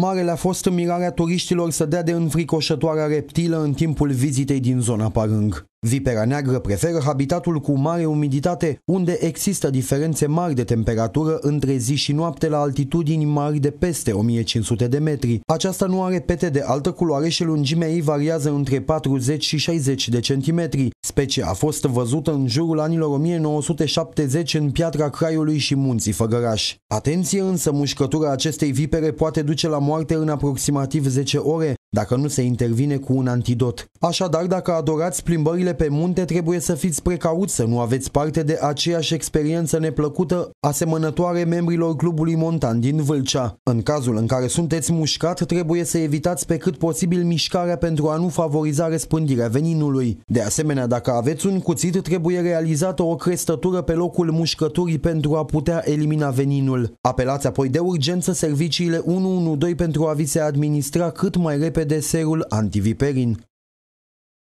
Marele a fost în mirarea turiștilor să dea de înfricoșătoarea reptilă în timpul vizitei din zona Parâng. Vipera neagră preferă habitatul cu mare umiditate, unde există diferențe mari de temperatură între zi și noapte la altitudini mari de peste 1500 de metri. Aceasta nu are pete de altă culoare și lungimea ei variază între 40 și 60 de centimetri. Specia a fost văzută în jurul anilor 1970 în Piatra Craiului și Munții Făgăraș. Atenție însă, mușcătura acestei vipere poate duce la moarte în aproximativ 10 ore dacă nu se intervine cu un antidot. Așadar, dacă adorați plimbările pe munte, trebuie să fiți precauți să nu aveți parte de aceeași experiență neplăcută asemănătoare membrilor clubului montan din Vâlcea. În cazul în care sunteți mușcat, trebuie să evitați pe cât posibil mișcarea pentru a nu favoriza răspândirea veninului. De asemenea, dacă aveți un cuțit, trebuie realizată o crestătură pe locul mușcăturii pentru a putea elimina veninul. Apelați apoi de urgență serviciile 112 pentru a vi se administra cât mai repede PDS-ul Antiviperin